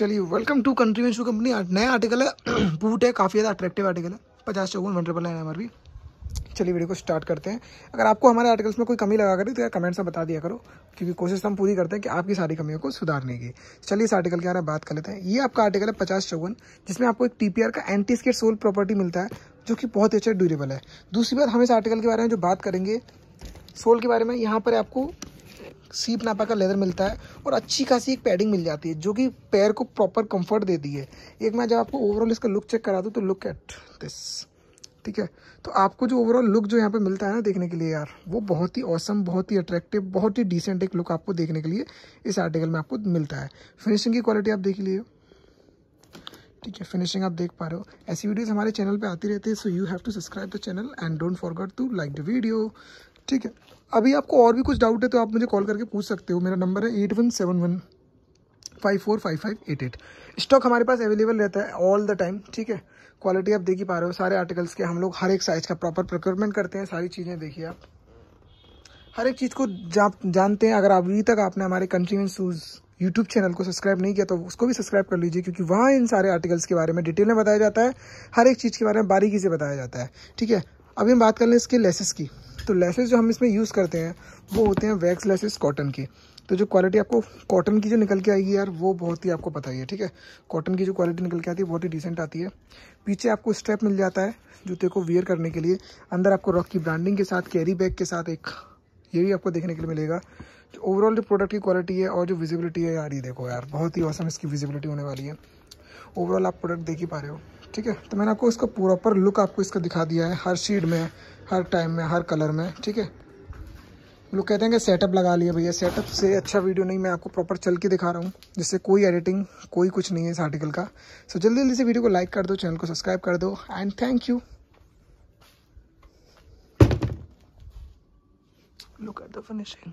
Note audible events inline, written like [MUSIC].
चलिए welcome to country shoe company नया article है बूट [CLEARS THROAT] है काफ़ी ज़्यादा अट्रैक्टिव आर्टिकल है पचास चौवन one triple nine M R चलिए वीडियो को स्टार्ट करते हैं अगर आपको हमारे आर्टिकल्स में कोई कमी लगा करें तो यार कमेंट्स में बता दिया करो क्योंकि कोशिश हम पूरी करते हैं कि आपकी सारी कमियों को सुधारने की चलिए इस आर्टिकल के बारे में बात कर लेते हैं ये आपका आर्टिकल है पचास चौवन जिसमें आपको एक टी का एंटी स्केट सोल प्रॉपर्टी मिलता है जो कि बहुत ही अच्छा ड्यूरेबल है दूसरी बात हम इस आर्टिकल के बारे में जो बात करेंगे सोल के बारे में यहाँ पर आपको सीप नापा का लेदर मिलता है और अच्छी खासी एक पैडिंग मिल जाती है जो कि पैर को प्रॉपर कंफर्ट देती है एक मैं जब आपको ओवरऑल इसका लुक चेक करा दूँ तो लुक एट दिस ठीक है तो आपको जो ओवरऑल लुक जो यहाँ पे मिलता है ना देखने के लिए यार वो बहुत ही औसम बहुत ही अट्रैक्टिव बहुत ही डिसेंट एक लुक आपको देखने के लिए इस आर्टिकल में आपको मिलता है फिनिशिंग की क्वालिटी आप देख लीजिए ठीक है फिनिशिंग आप देख पा रहे हो ऐसी वीडियोस हमारे चैनल पे आती रहती है so you have to subscribe the channel and don't forget to like the video ठीक है अभी आपको और भी कुछ डाउट है तो आप मुझे कॉल करके पूछ सकते हो मेरा नंबर है eight one seven one five four five five eight eight stock हमारे पास अवेलेबल रहता है ऑल द टाइम ठीक है क्वालिटी आप देख ही पा रहे हो सारे आर्टिकल्स के हम लोग हर एक साइज़ का प्रॉपर प्रोक्योरमेंट करते हैं सारी चीज़ें देखिए आप हर एक चीज़ को जा, जानते हैं अगर अभी तक आपने हमारे कंट्री में शूज़ यूट्यूब चैनल को सब्सक्राइब नहीं किया तो उसको भी सब्सक्राइब कर लीजिए क्योंकि वहाँ इन सारे आर्टिकल्स के बारे में डिटेल में बताया जाता है हर एक चीज़ के बारे में बारीकी से बताया जाता है ठीक है अभी हम बात कर लें इसके लेसेस की तो लेसेस जो हम इसमें यूज़ करते हैं वो होते हैं वैक्स लेसेस कॉटन की तो जो क्वालिटी आपको कॉटन की जो निकल के आएगी यार वो बहुत ही आपको पता ही है ठीक है कॉटन की जो क्वालिटी निकल के आती है बहुत ही डिसेंट आती है पीछे आपको स्ट्रैप मिल जाता है जूते को वियर करने के लिए अंदर आपको रॉक की ब्रांडिंग के साथ कैरी बैग के साथ एक ये भी आपको देखने के लिए मिलेगा जो ओवरऑल जो प्रोडक्ट की क्वालिटी है और जो विजिबिलिटी है यार ये देखो यार बहुत ही औसम इसकी विजिबिलिटी होने वाली है ओवरऑल आप प्रोडक्ट देख ही पा रहे हो ठीक है तो मैंने आपको इसका प्रॉपर लुक आपको इसका दिखा दिया है हर शेड में हर टाइम में हर कलर में ठीक है लोग कहते हैं कि सेटअप लगा लिया भैया सेटअप से अच्छा वीडियो नहीं मैं आपको प्रॉपर चल के दिखा रहा हूँ जिससे कोई एडिटिंग कोई कुछ नहीं है इस आर्टिकल का सो जल्दी जल्दी से वीडियो को लाइक कर दो चैनल को सब्सक्राइब कर दो and thank you look at the finishing